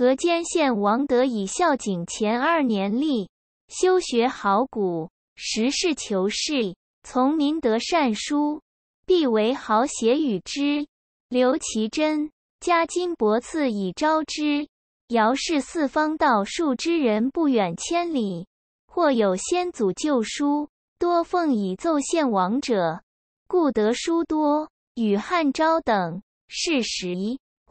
河间献王德以孝景前二年立，修学好古，实事求是，从明德善书，必为豪写与之。刘其珍加金帛赐以招之。尧氏四方道术之人不远千里，或有先祖旧书，多奉以奏献王者，故得书多。与汉昭等是时，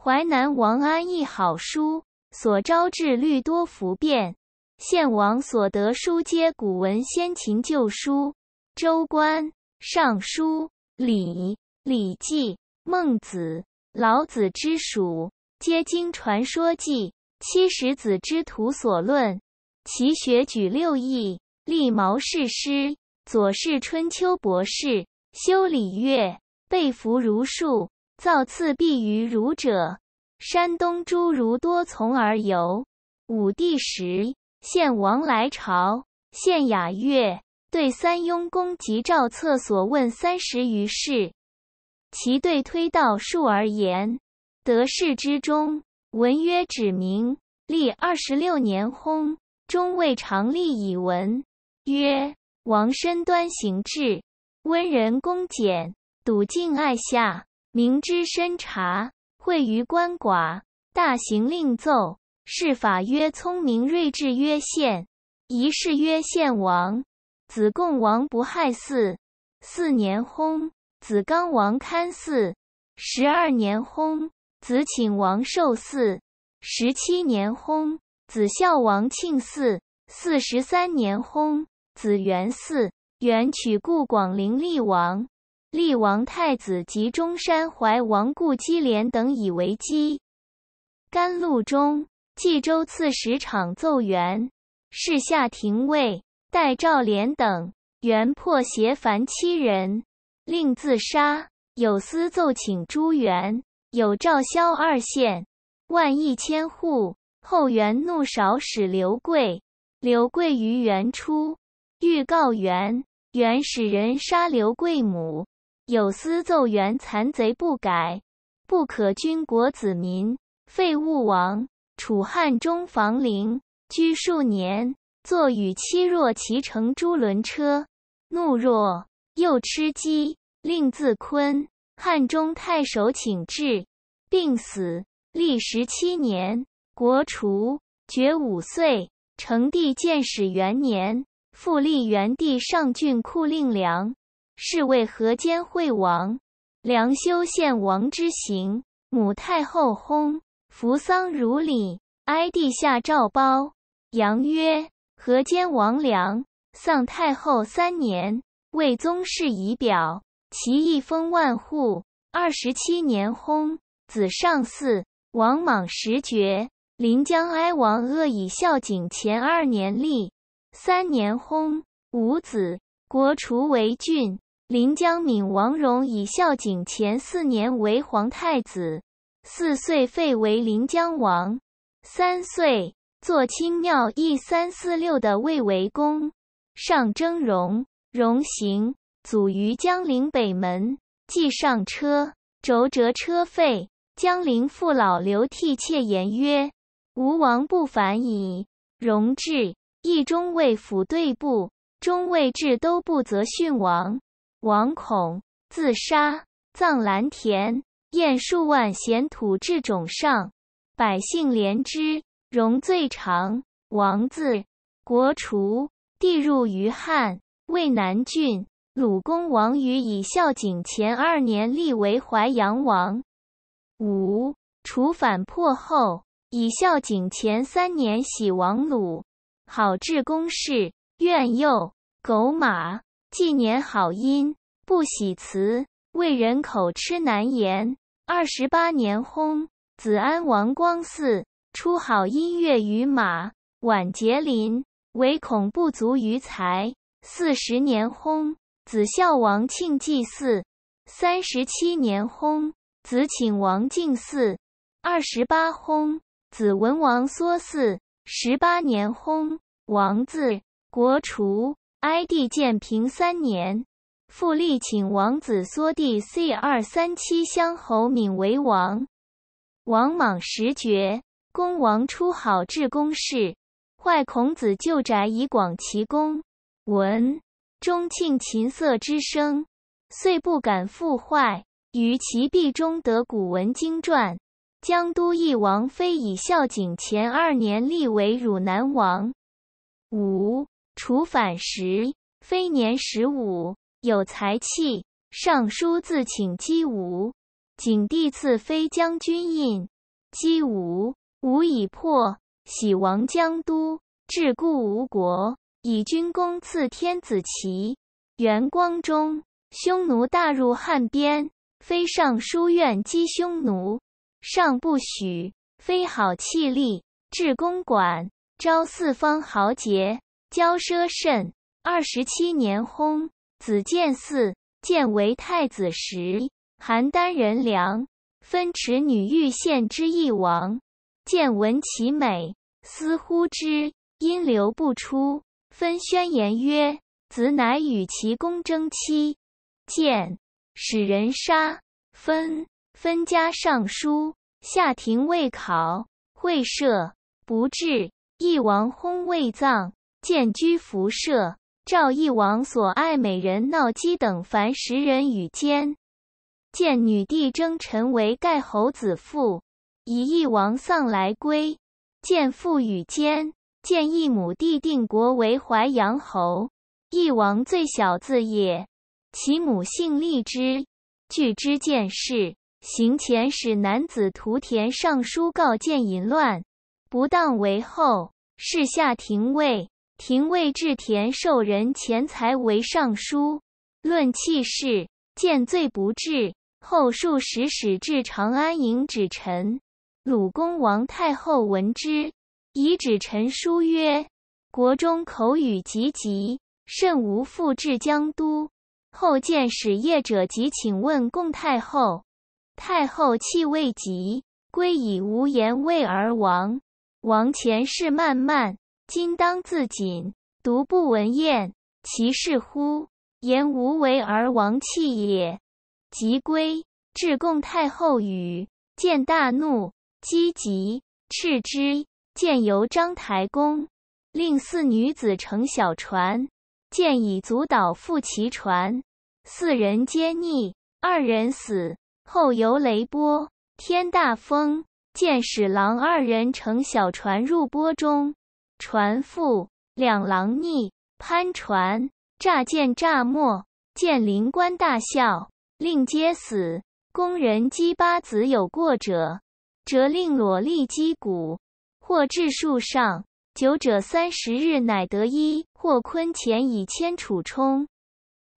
淮南王安亦好书。所招致律多弗变，献王所得书皆古文先秦旧书，《周官》《尚书》《礼》《礼记》《孟子》《老子》之属，皆经传说记七十子之徒所论。其学举六艺，立毛氏诗，左氏春秋博士，修礼乐，备服儒术，造次必于儒者。山东诸儒多从而游。武帝时，献王来朝，献雅乐，对三雍公及赵策所问三十余事，其对推道数而言，得事之中，文曰指名历二十六年薨，终未尝立以文曰王身端行至，温仁恭俭笃敬爱下明知深察。会于官寡，大行令奏，是法曰聪明睿智曰献，遗事曰献王。子贡王不害嗣，四年薨。子刚王堪祀，十二年薨。子请王寿祀，十七年薨。子孝王庆祀，四十三年薨。子元祀，元曲故广陵厉王。厉王太子及中山怀王故姬连等以为基。甘露中，冀州刺史场奏元，是下廷尉代赵连等，元破邪凡七人，令自杀。有司奏请诸元。有赵萧二县，万一千户。后元怒，少使刘贵。刘贵于元初，欲告元，元使人杀刘贵母。有司奏员残贼不改，不可君国子民，废物亡。楚汉中房陵居数年，坐与妻若骑乘朱轮车，怒若又吃鸡，令自坤。汉中太守请至，病死。历十七年，国除，绝五岁。成帝建始元年，复立元帝上郡库令粮，是为河间惠王，梁修献王之行，母太后薨，扶丧如礼，哀帝下诏褒杨曰：河间王梁丧太后三年，为宗室仪表，其一封万户。二十七年薨，子上嗣。王莽十绝。临江哀王鄂以孝景前二年立，三年薨，无子，国除为郡。临江闵王荣以孝景前四年为皇太子，四岁废为临江王，三岁坐亲庙一三四六的卫为公。上征荣，荣行卒于江陵北门，即上车，轴折车废。江陵父老刘涕妾言曰：“吾王不反矣。”荣至，义中尉府对部，中尉至都，不责训王。王恐自杀，葬蓝田，宴数万闲土至冢上。百姓怜之，容最长。王字国除，地入于汉，为南郡。鲁公王于以孝景前二年立为淮阳王。五楚反破后，以孝景前三年徙王鲁。好治公事，愿右狗马。纪年好音不喜辞，为人口吃难言。二十八年薨，子安王光嗣。出好音乐于马，晚节临，唯恐不足于才。四十年薨，子孝王庆祭祀。三十七年薨，子请王敬祀。二十八薨，子文王缩祀。十八年薨，王字国除。哀帝建平三年，复立请王子缩弟 C 二三七乡侯敏为王。王莽时，爵，公王出好治公室，坏孔子旧宅以广其功。闻中庆琴瑟之声，遂不敢复坏。于其壁中得古文经传。江都义王妃以孝景前二年立为汝南王。五。除反时，非年十五，有才气。尚书自请击吴，景帝赐非将军印。击吴，吴已破，喜王江都，至故吴国，以军功赐天子旗。元光中，匈奴大入汉边，非尚书愿击匈奴，上不许。非好气力，至公馆，招四方豪杰。骄奢甚。二十七年薨。子建嗣，建为太子时，邯郸人梁分持女御献之义王，见闻其美，思呼之，因流不出。分宣言曰：“子乃与其公争妻。”见使人杀分，分家尚书，下廷未考，会赦，不至。义王薨，未葬。见居辐射，赵义王所爱美人闹姬等凡十人与奸。见女帝征臣为盖侯子父，以义王丧来归，见父与奸。见义母弟定国为淮阳侯，义王最小子也，其母姓厉之，据之见事，行前使男子涂田上书告见淫乱，不当为后。事下廷尉。廷尉志田受人钱财为尚书，论气势，见罪不治。后数十使至长安迎指臣，鲁恭王太后闻之，以指臣书曰：“国中口语急急，甚无复至江都。”后见使业者，即请问共太后。太后气未及，归以无言谓而亡。王前世漫漫。今当自谨，独不闻燕其是乎？言无为而亡气也。即归，至贡太后语，见大怒，击极斥之。见由章台宫，令四女子乘小船，见以足蹈覆其船，四人皆溺，二人死。后由雷波，天大风，见使郎二人乘小船入波中。船父两狼逆攀船，乍见乍没，见灵官大笑，令皆死。工人击八子有过者，辄令裸立击鼓，或置树上，久者三十日乃得衣；或昆钱以千杵充。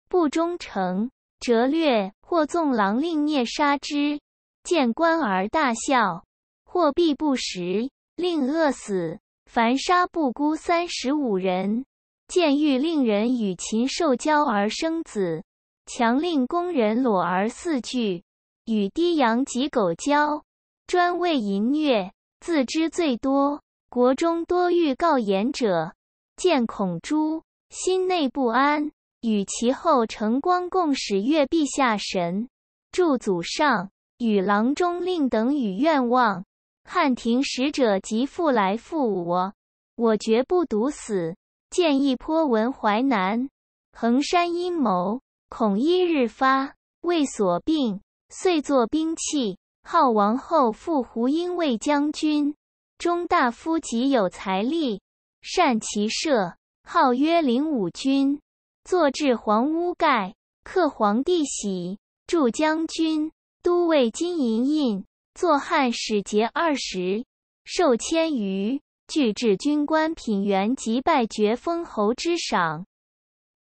不忠诚，折掠；或纵狼令啮杀之，见官而大笑；或必不食，令饿死。凡杀不辜三十五人，见欲令人与禽兽交而生子，强令宫人裸而四俱，与低羊及狗交，专为淫虐。自知最多，国中多欲告言者，见孔株心内不安，与其后成光共使越陛下神，助祖上，与郎中令等与愿望。汉庭使者即复来复我，我绝不独死。见一颇闻淮南衡山阴谋，恐一日发，未所病，遂作兵器。号王后复胡英为将军，中大夫即有财力，善骑射，号曰灵武君，坐至黄屋盖，刻皇帝玺，祝将军、都尉金银印。作汉使节二十，受千余，具至军官品员及拜爵封侯之赏。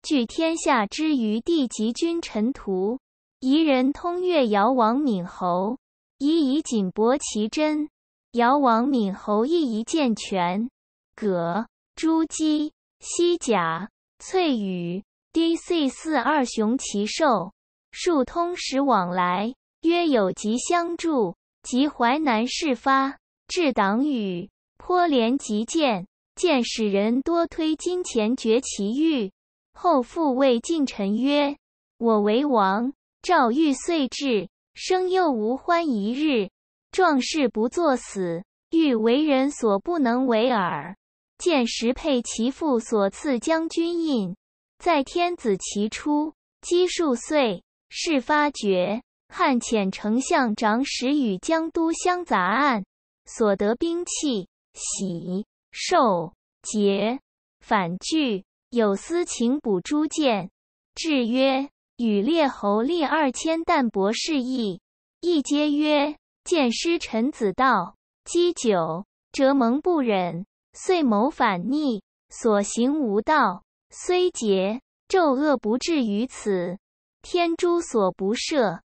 具天下之余地及君臣图，宜人通越尧王敏侯，宜以锦帛奇珍。尧王敏侯亦以健全，葛朱姬、西甲翠羽 DC 四二雄奇兽，数通使往来，约有及相助。及淮南事发，治党羽颇怜疾见，见使人多推金钱绝其欲。后复谓近臣曰：“我为王，赵欲遂至生，又无欢一日。壮士不作死，欲为人所不能为耳。”见时佩其父所赐将军印，在天子其初，积数岁，事发觉。”汉遣丞相长史与江都相杂案，所得兵器、玺、绶、节、反具，有私情，补诸谏。至曰：“与列侯列二千，淡博事义。”义皆曰：“见师臣子道，积久折蒙不忍，遂谋反逆，所行无道，虽节纣恶不至于此，天诛所不赦。”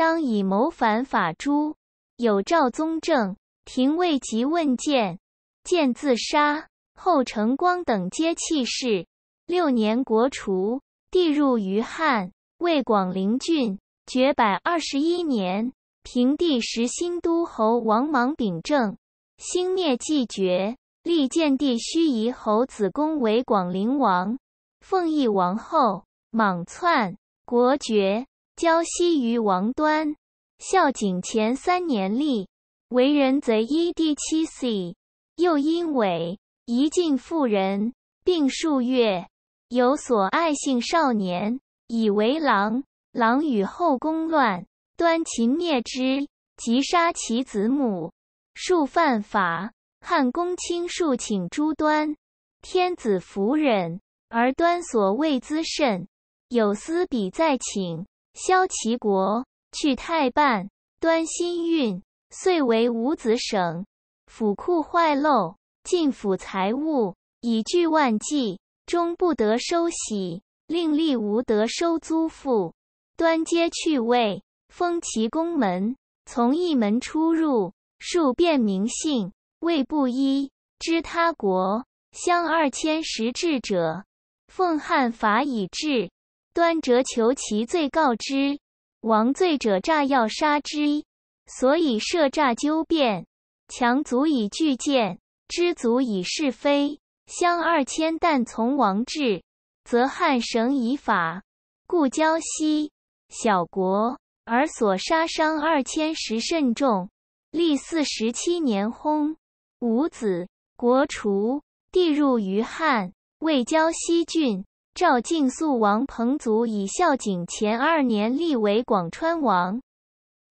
当以谋反法诛。有赵宗正，廷尉及问见，见自杀。后成光等皆弃世。六年，国除。帝入于汉，为广陵郡绝百二十一年。平帝时，新都侯王莽秉政，兴灭既绝，立建帝，虚夷侯子恭为广陵王，奉懿王后莽篡国绝。交息于王端，孝景前三年立，为人贼一第七岁，又因伪移进妇人，病数月，有所爱信少年，以为郎。郎与后宫乱，端禽灭之，即杀其子母，数犯法。汉公卿数请诸端，天子弗忍，而端所谓滋甚，有司比在请。萧齐国去太半，端新运，遂为五子省。府库坏漏，进府财物以聚万计，终不得收息。另立无得收租赋，端皆去位，封其宫门，从一门出入，数辨名姓，谓不一知他国相二千石至者，奉汉法以治。端折求其罪，告之。王罪者诈，要杀之。所以设诈纠辩，强足以拒谏，知足以是非。相二千旦从王至，则汉绳以法，故交西小国，而所杀伤二千石甚重。历四十七年薨，无子，国除，地入于汉，为交西郡。赵敬肃王彭祖以孝景前二年立为广川王，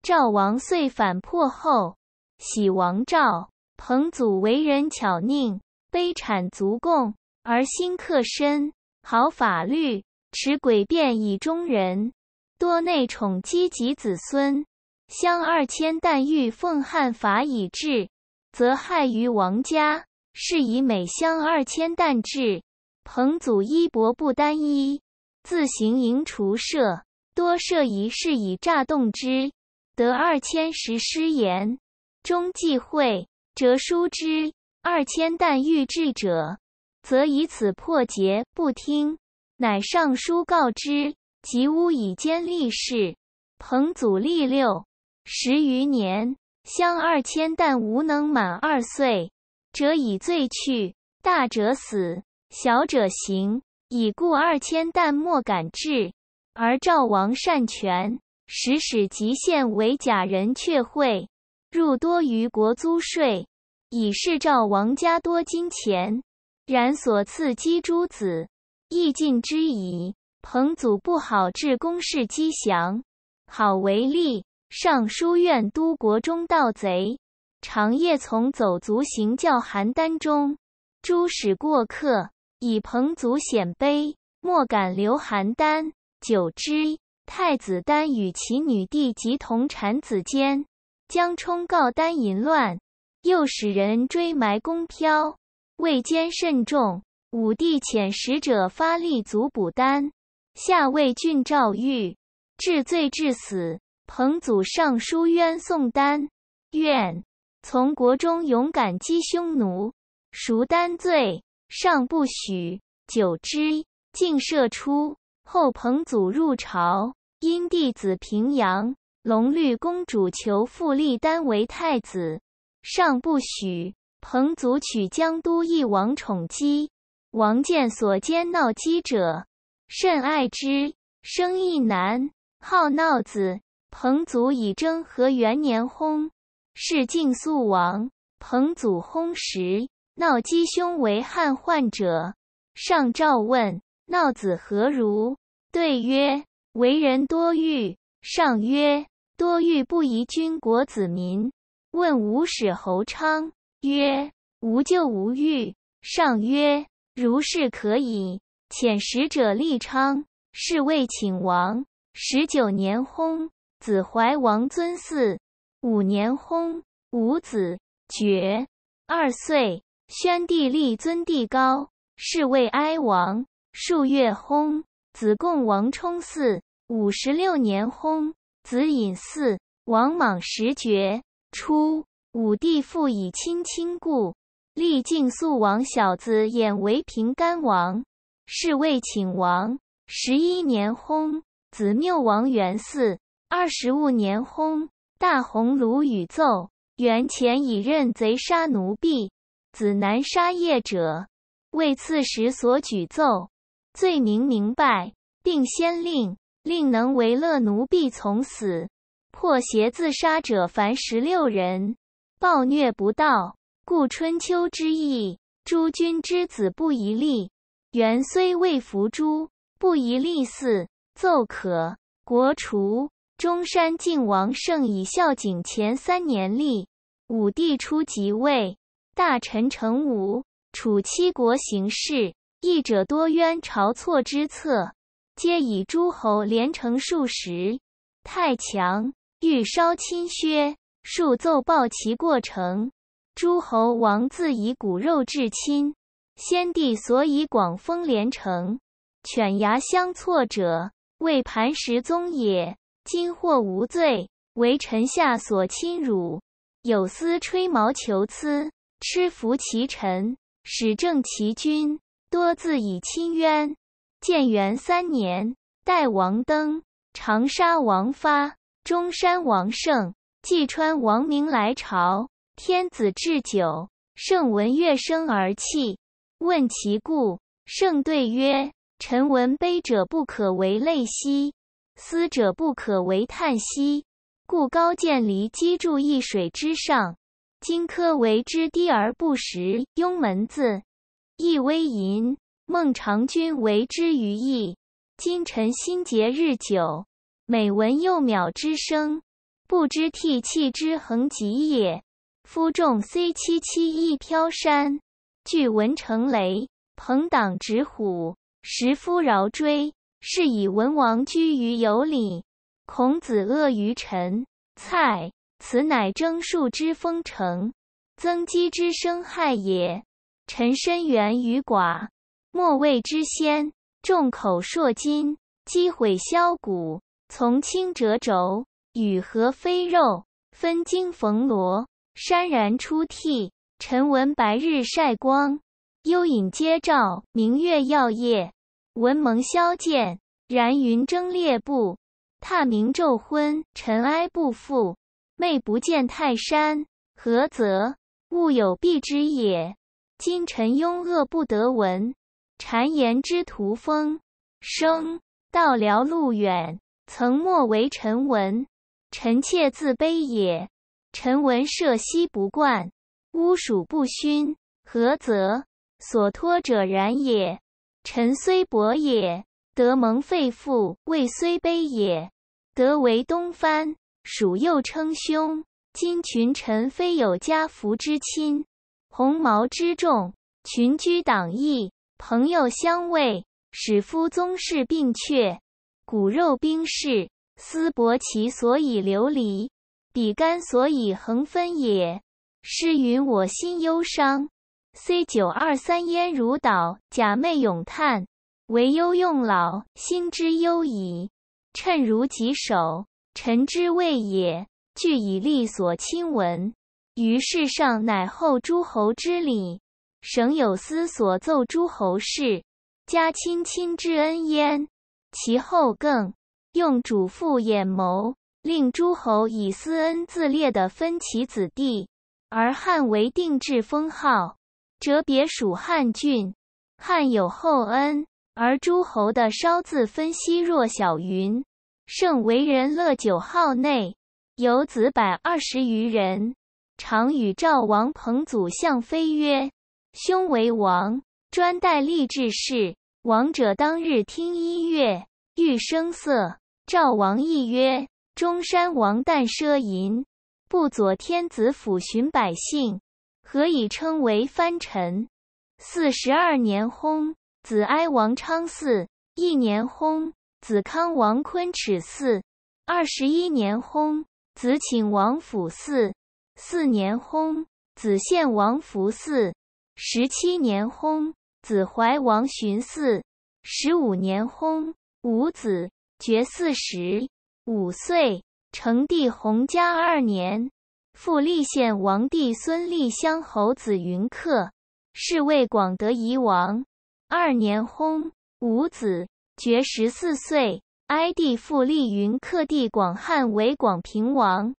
赵王遂反破后，喜王赵。彭祖为人巧佞，悲谄足贡，而心克深，好法律，持诡辩以中人，多内宠积及子孙。乡二千但欲奉汉法以治，则害于王家，是以每乡二千担治。彭祖衣帛不单衣，自行营厨舍，多设一事以诈动之，得二千石失言。终忌讳，辄疏之。二千旦欲智者，则以此破节，不听。乃上书告之，及乌以奸立事。彭祖立六十余年，相二千旦无能满二岁者，以罪去，大者死。小者行，以故二千旦莫敢至，而赵王善权，使使极限为假人却会，入多于国租税，以示赵王家多金钱。然所赐姬诸子亦尽之矣。彭祖不好治公事，积祥，好为吏，上书院都国中盗贼，长夜从走卒行，教邯郸中诸使过客。以彭祖显卑，莫敢留邯郸。久之，太子丹与其女弟及同产子坚，将冲告丹淫乱，又使人追埋公漂。位奸甚重，武帝遣使者发力足补丹。下魏郡赵狱，治罪至死。彭祖上书冤宋丹，愿从国中勇敢击匈奴，赎丹罪。上不许。久之，竟赦出。后彭祖入朝，因弟子平阳龙绿公主求复立丹为太子，上不许。彭祖取江都一王宠姬，王见所奸闹姬者，甚爱之，生意难，好闹子。彭祖以征和元年薨，是晋肃王彭祖薨时。闹鸡胸为汉患者，上诏问闹子何如？对曰：为人多欲。上曰：多欲不宜君国子民。问吴使侯昌曰：吾就无欲。上曰：如是可以遣使者立昌。是谓请王。十九年薨，子怀王尊嗣。五年薨，无子，绝。二岁。宣帝立尊帝高，是为哀王。数月薨，子贡王冲嗣。五十六年薨，子隐嗣。王莽时绝。初，武帝复以亲亲故，立敬肃王小子衍为平干王，是为请王。十一年薨，子缪王元嗣。二十五年薨，大鸿胪禹奏元前已任贼杀奴婢。子南杀业者，为刺史所举奏，罪名明白，定先令，令能为乐奴婢从死。破邪自杀者凡十六人，暴虐不道，故春秋之意，诸君之子不宜立。元虽未服诸，不宜立嗣。奏可，国除。中山靖王胜以孝景前三年立，武帝初即位。大臣成无，楚七国行事，义者多冤。晁错之策，皆以诸侯连城数十，太强，欲烧亲削，数奏报其过程。诸侯王自以骨肉至亲，先帝所以广封连城，犬牙相错者，为磐石宗也。今或无罪，为臣下所侵辱，有司吹毛求疵。吃服其臣，使正其君，多自以亲冤。建元三年，代王登、长沙王发、中山王胜、济川王明来朝，天子置酒，圣闻乐声而泣，问其故，圣对曰：“臣闻悲者不可为泪兮，思者不可为叹兮，故高渐离击筑，一水之上。”荆轲为之低而不食，庸门子亦微吟。孟尝君为之于意，今臣心结日久，每闻幼鸟之声，不知涕泣之横极也。夫众 C 七七一飘山，据闻成雷，朋党执虎，食夫饶追，是以文王居于有礼，孔子恶于臣蔡。此乃征数之风成，增积之生害也。臣身元于寡，莫谓之先。众口铄金，积毁销骨。从轻折轴，羽何飞肉，分经缝罗，潸然出涕。臣闻白日晒光，幽隐皆照明月耀夜。闻蒙消剑，然云征烈布。踏明昼昏，尘埃不复。昧不见泰山，何则？物有蔽之也。今臣庸恶不得闻，谗言之徒风生。道辽路远，曾莫为臣闻。臣妾自卑也。臣闻社稷不贯，屋鼠不熏，何则？所托者然也。臣虽薄也，得蒙废父；位虽卑也，得为东藩。鼠又称兄。今群臣非有家福之亲，鸿毛之众，群居党义，朋友相畏，使夫宗室并阙，骨肉兵士思伯其所以流离，比干所以横分也。诗云：“我心忧伤，虽九二三焉如岛。”假寐咏叹，惟忧用老，心之忧矣。趁如己手。臣之位也，具以力所亲闻于世上，乃后诸侯之礼，省有司所奏诸侯事，加亲亲之恩焉。其后更用主父偃谋，令诸侯以私恩自列的分其子弟，而汉为定制封号，折别属汉郡。汉有厚恩，而诸侯的稍字分析若小云。圣为人乐九号内，有子百二十余人，常与赵王彭祖相非曰：“兄为王，专带利治事；王者当日听音乐，欲声色。”赵王亦曰：“中山王旦奢淫，不佐天子府寻百姓，何以称为藩臣？”四十二年薨，子哀王昌嗣。一年薨。子康王昆尺嗣，二十一年薨。子请王府嗣，四年薨。子献王福嗣，十七年薨。子怀王寻嗣，十五年薨。五子，爵四十五岁，成帝弘嘉二年，复立献王帝孙立襄侯子云客，是为广德夷王。二年薨，五子。爵十四岁，哀帝复立云克帝广汉为广平王，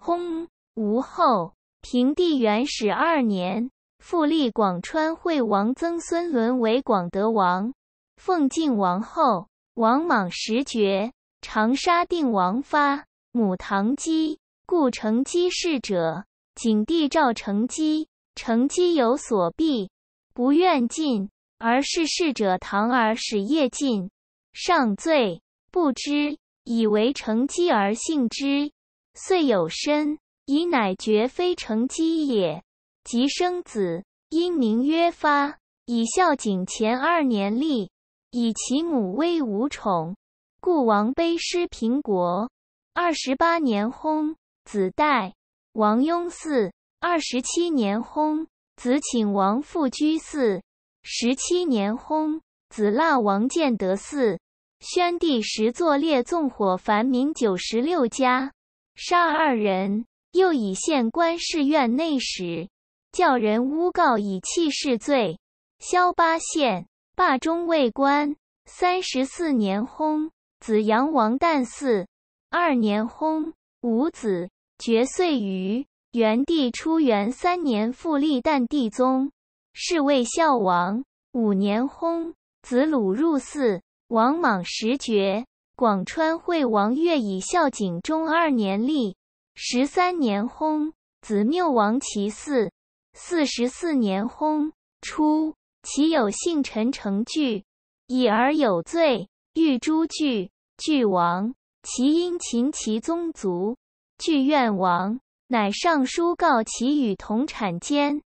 薨吴后。平帝元始二年，复立广川惠王曾孙伦为广德王，奉晋王后。王莽时，爵长沙定王发母唐姬，故承姬侍者，景帝召承姬，承姬有所避，不愿进，而侍侍者唐儿使夜进。上罪不知，以为成积而信之，遂有身，以乃绝非成积也。即生子，因名曰发，以孝景前二年立，以其母魏无宠，故王卑失平国。二十八年薨，子代王雍嗣。二十七年薨，子请王复居嗣。十七年薨。子腊王建德四，宣帝时作列纵火，凡民九十六家，杀二人。又以县官事院内史，教人诬告以弃市罪。萧八县，霸中尉官。三十四年薨。子阳王旦四，二年薨，五子，绝。岁余，元帝初元三年复立旦帝宗，是为孝王。五年薨。子鲁入嗣，王莽时绝。广川惠王悦以孝景中二年立，十三年薨。子缪王其嗣，四十四年薨。初，其有姓陈成据，以而有罪，欲诛据，据亡。其因擒其宗族，据怨王，乃上书告其与同产间。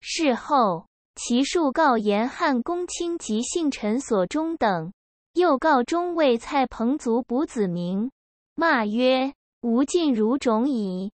事后。其数告言汉公卿及姓臣所中等，又告中尉蔡彭卒卜子明，骂曰：“吾尽如种矣，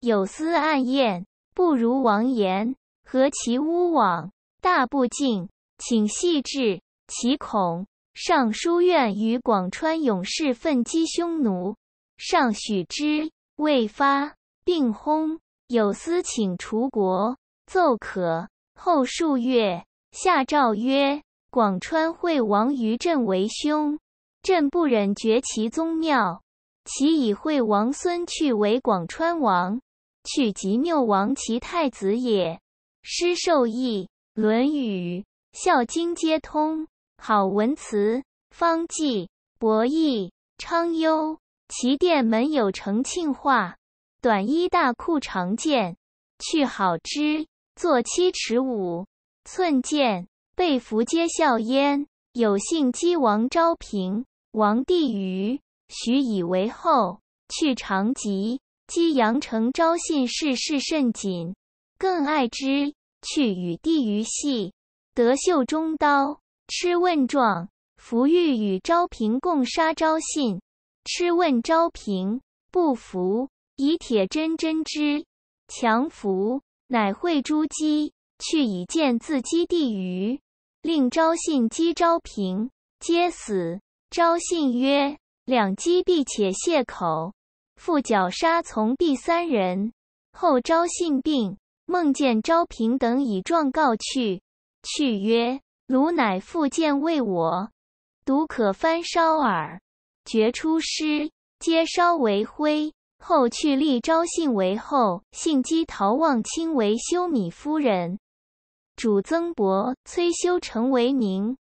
有司暗验，不如王言，何其污枉！大不敬，请细致。”其恐。”上书院与广川勇士奋击匈奴，上许之，未发，并薨。有司请除国，奏可。后数月，下诏曰：“广川惠王于朕为兄，朕不忍绝其宗庙，其以惠王孙去为广川王。去即谬王其太子也。师授意，论语》《孝经》皆通，好文辞，方济、博弈，昌幽。其殿门有成庆画，短衣大裤常见。去好之。”坐七尺五寸剑，被俘皆笑焉。有幸击王昭平，王帝于徐以为后。去长吉。击阳城昭信，事事甚谨，更爱之。去与帝于戏，得袖中刀，痴问状。伏欲与昭平共杀昭信，痴问昭平不服，以铁针针之，强服。乃会诸姬，去以剑自击地于，令昭信击昭平，皆死。昭信曰：“两击必且谢口。”复绞杀从弟三人。后昭信病，梦见昭平等以状告去，去曰：“汝乃复见为我，独可翻烧耳。”掘出尸，皆烧为灰。后去立昭信为后，信姬陶望卿为修米夫人。主曾伯崔修成为宁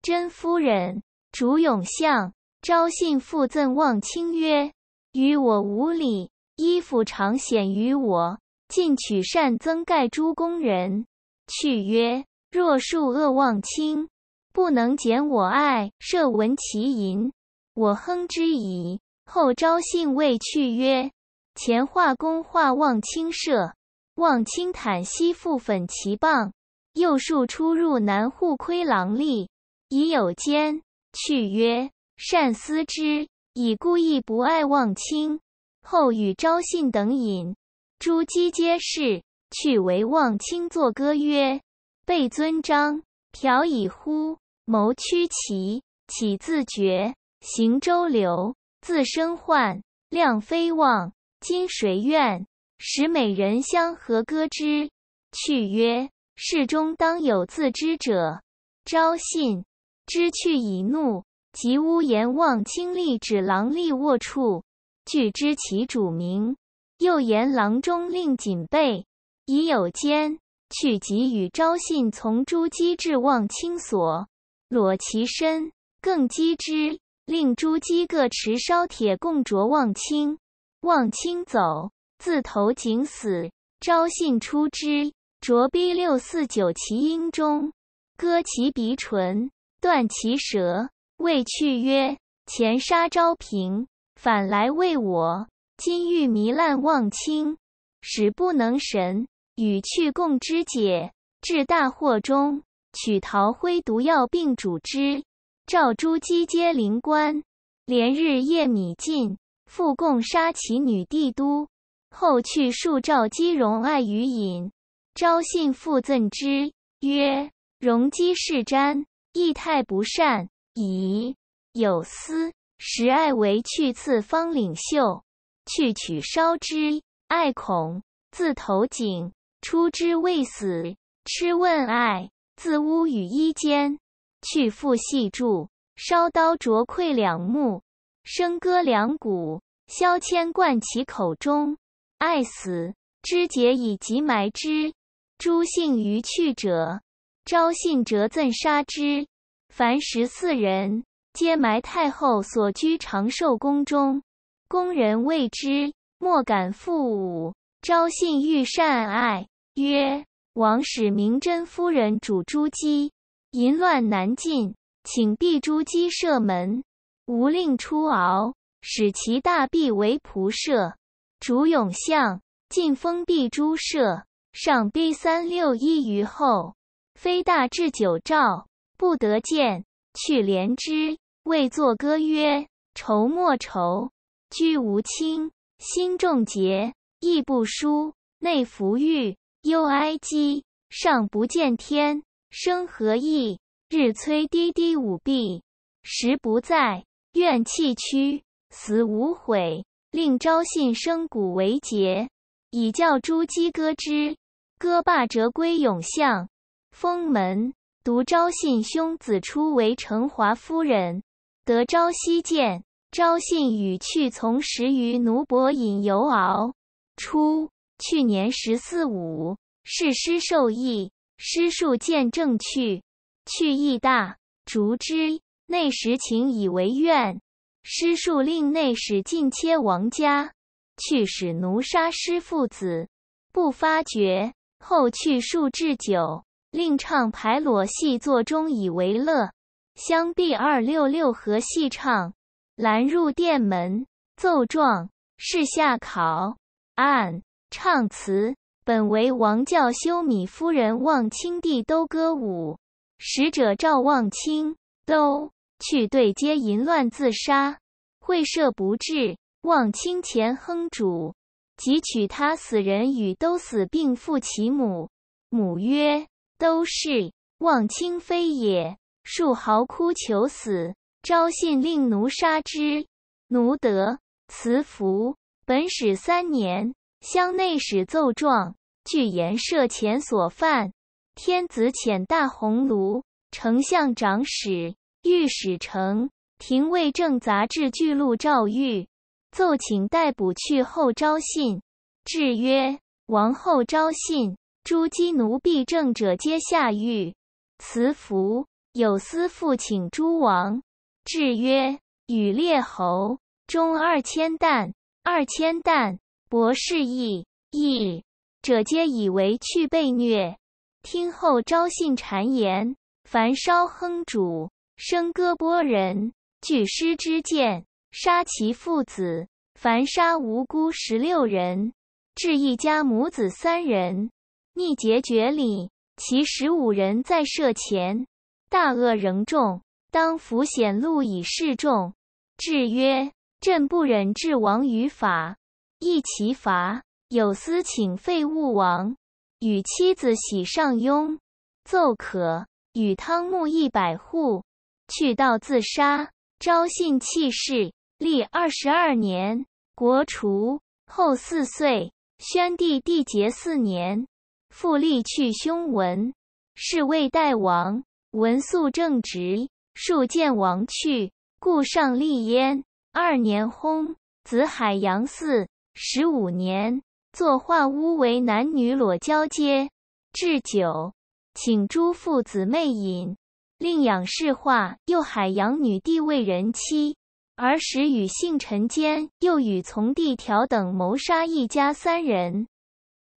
贞夫人，主永相昭信复赠望卿曰：“与我无礼，衣服常显于我，尽取善增盖诸公人。”去曰：“若数恶望卿，不能减我爱。设闻其淫，我哼之矣。”后昭信未去曰：“前画公画忘清舍，忘清坦昔负粉旗棒，又数出入南户窥郎吏，已有间。”去曰：“善思之，以故意不爱忘清。”后与昭信等饮，诸姬皆是。去为忘清作歌曰：“备尊章，朴以乎，谋屈其，岂自觉？行周流。”自生患，量非妄。今谁愿使美人相和歌之？去曰：世中当有自知者。昭信知去以怒，即屋言望清吏指郎立卧处，具知其主名。又言郎中令锦备已有奸。去即与昭信从诸鸡至望清所，裸其身，更击之。令诸鸡各持烧铁，共啄望清。望清走，自投井死。招信出之，啄逼六四九其阴中，割其鼻唇，断其舌。谓去曰：“前杀招平，反来为我。今欲糜烂望清，使不能神。与去共之解，至大祸中，取桃灰毒药并煮之。”赵朱姬皆临官，连日夜米尽，复共杀其女帝都。后去数赵姬容爱于饮，昭信复赠之曰：“容姬是瞻，意态不善矣。”有司时爱为去次方领袖，去取烧之，爱恐自投井，出之未死，痴问爱自污与衣间。去复系柱，烧刀灼溃两目，生割两鼓，削铅贯其口中，爱死，肢节以及埋之。诸姓于去者，昭信折赠杀之。凡十四人，皆埋太后所居长寿宫中。宫人畏之，莫敢复武。昭信欲善爱，曰：“王使明真夫人主诸姬。”淫乱难禁，请必诛鸡舍门，无令出敖，使其大婢为仆射。主永相进封，闭诸舍，上逼三六一于后，非大至九兆，不得见。去连之，谓作歌曰：愁莫愁，居无亲，心重结，亦不舒，内服郁，忧哀积，上不见天。生何意？日催滴滴舞弊，时不在，怨气屈，死无悔。令昭信生骨为节，以教诸鸡歌之。歌罢折归永向。封门独昭信兄子初为成华夫人，得昭夕见。昭信与去从十余奴仆饮游敖。初去年十四五，是师授益。师叔见正去，去亦大逐之。内史情以为怨，师叔令内史尽切王家，去使奴杀师父子，不发觉。后去数至九，令唱排裸戏作中以为乐。相必二六六和戏唱，拦入殿门奏状，事下考案唱词。本为王教修米夫人望清帝都歌舞，使者赵望清都去对接淫乱自杀，会赦不至。望清前亨主即取他死人与都死并父其母，母曰：“都是望清非也。”数豪哭求死，招信令奴杀之，奴得慈福。本始三年。乡内史奏状，据言摄前所犯。天子遣大鸿胪、丞相长史、御史丞、廷尉正杂志巨鹿诏狱，奏请逮捕去后招信。制曰：王后昭信，诸姬奴婢正者皆下狱。辞服，有司复请诸王。制曰：羽列侯中二千石二千石。博士义义者皆以为去被虐，听后招信谗言，凡烧亨主，生割波人，据师之见，杀其父子，凡杀无辜十六人，至一家母子三人，逆节绝礼，其十五人在社前，大恶仍重，当伏险露以示众。至曰：朕不忍治亡于法。议其伐。有司请废勿王，与妻子喜上庸。奏可，与汤沐一百户。去道自杀。昭信弃世。历二十二年，国除。后四岁，宣帝缔节四年，复立去兄文，是魏代王。文素正直，数见王去，故上立焉。二年薨，子海洋嗣。十五年，作画屋为男女裸交接，置酒，请诸父姊妹饮。另养侍画，又海洋女帝位人妻。儿时与姓陈奸，又与从弟条等谋杀一家三人，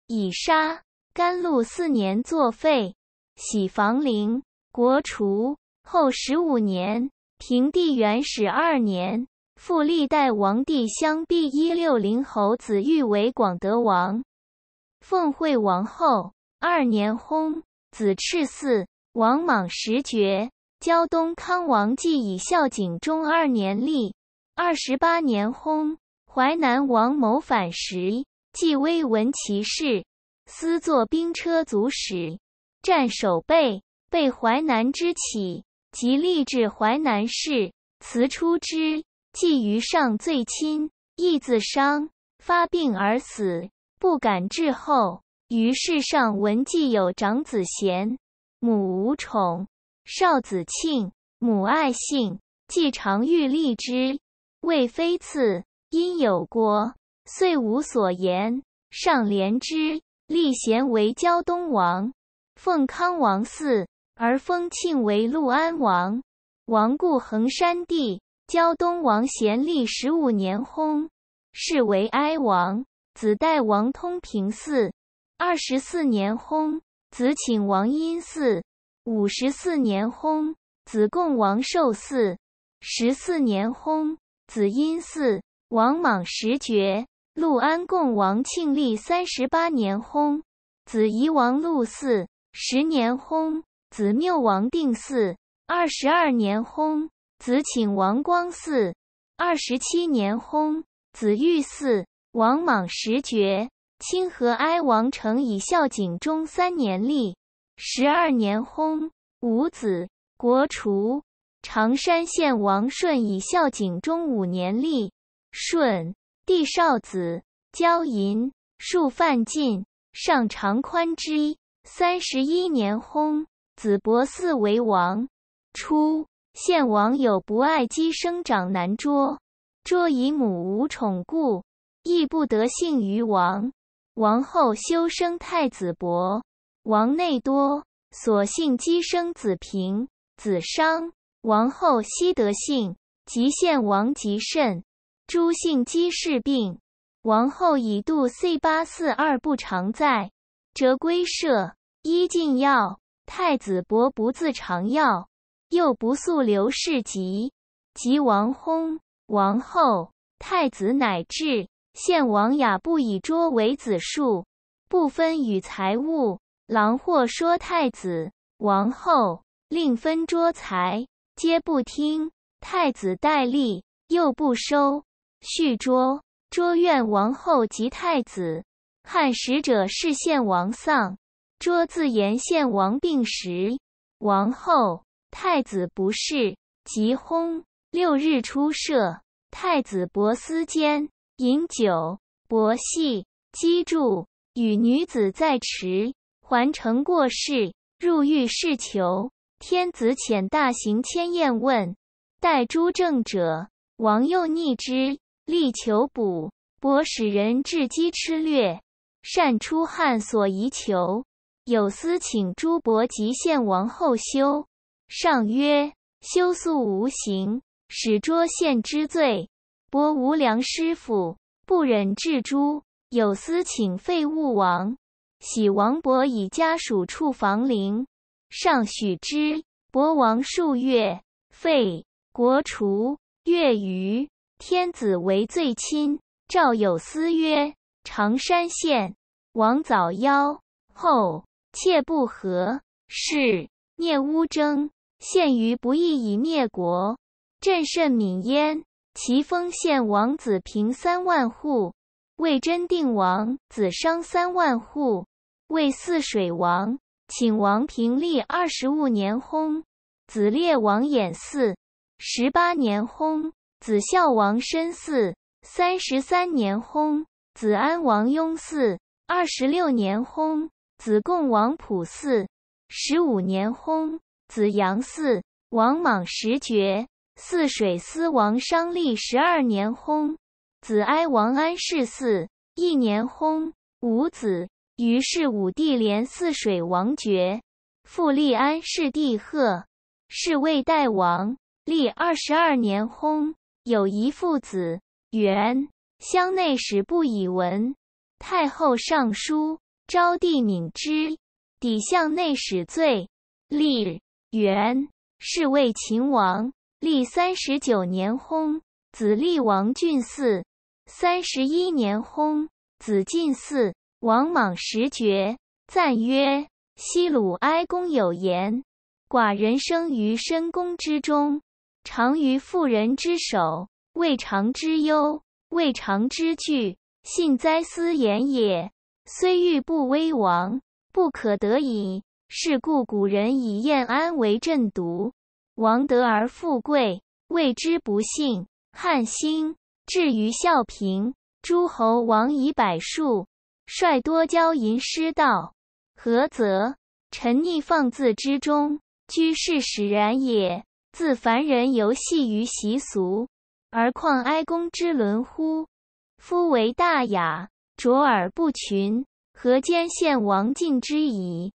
以杀。甘露四年作废。喜房陵国除。后十五年，平帝元始二年。复历代王帝相，第一六零侯子玉为广德王，奉惠王后二年薨，子赤嗣。王莽时绝。胶东康王即以孝景中二年立，二十八年薨。淮南王谋反时，即威闻其事，私作兵车卒使战守备，被淮南之起，即立至淮南事，辞出之。季于上最亲，亦自伤，发病而死，不敢治后。于世上闻既有长子贤，母无宠；少子庆，母爱幸。既常欲立之，为妃次，因有过，遂无所言，上怜之，立贤为胶东王，奉康王嗣，而封庆为陆安王。王故恒山地。胶东王贤立十五年薨，是为哀王。子代王通平嗣，二十四年薨。子请王殷嗣，五十四年薨。子贡王寿嗣，十四年薨。子殷嗣，王莽时绝。陆安共王庆历三十八年薨。子仪王陆嗣，十年薨。子谬王定嗣，二十二年薨。子请王光嗣，二十七年薨。子玉嗣。王莽时绝。清河哀王成以孝景中三年立，十二年薨。五子，国除。常山县王顺以孝景中五年立，顺帝少子，交银数范进上长宽之，三十一年薨。子伯嗣为王，初。献王有不爱鸡生长难捉，捉以母无宠故，亦不得幸于王。王后修生太子伯，王内多所幸鸡生子平、子商。王后悉得幸，及献王及甚，诸幸鸡氏病。王后以度 C 八四二不常在，辄归舍依进药。太子伯不自尝药。又不速刘氏及及王薨王后太子，乃至献王雅不以桌为子数，不分与财物。郎或说太子王后令分桌财，皆不听。太子戴笠，又不收续桌。桌怨王后及太子。汉使者视献王丧，桌自言献王病时，王后。太子不是，即薨。六日出舍。太子伯思坚饮酒，伯戏，击筑，与女子在池。环城过世，入狱侍囚。天子遣大行千宴问，待诸政者。王又逆之，力求补。伯使人至击，吃略，善出汉所遗囚。有司请诸伯即献王后修。上曰：“修素无形，使捉县之罪。伯无良师傅，不忍治诛。有司请废勿王。喜王伯以家属处房陵。上许之。伯亡数月，废国除。月余，天子为最亲。赵有司曰：常山县王早夭，后妾不和，是聂乌争。”献于不义以灭国，朕甚敏焉。齐封献王子平三万户，魏真定王子商三万户，魏泗水王。顷王平立二十五年薨，子烈王衍嗣十八年薨，子孝王申嗣三十三年薨，子安王雍嗣二十六年薨，子贡王普嗣十五年薨。子阳嗣，王莽时绝，泗水司王商历十二年薨，子哀王安世嗣，一年薨，无子，于是武帝连泗水王爵，复立安世帝贺，是魏代王，立二十二年薨，有一父子元，乡内史不以文，太后尚书昭帝敏之，抵向内史罪，立。元是为秦王，历三十九年薨，子立王俊嗣；三十一年薨，子晋嗣。王莽时绝。赞曰：西鲁哀公有言：“寡人生于深宫之中，长于妇人之手，未尝之忧，未尝之惧，信哉斯言也！虽欲不危亡，不可得矣。”是故古人以晏安为震毒，王德而富贵，谓之不幸；汉兴至于孝平，诸侯王以百数，率多骄淫失道，何则？臣逆放恣之中，居士使然也。自凡人游戏于习俗，而况哀公之伦乎？夫为大雅，卓尔不群，何兼献王敬之矣？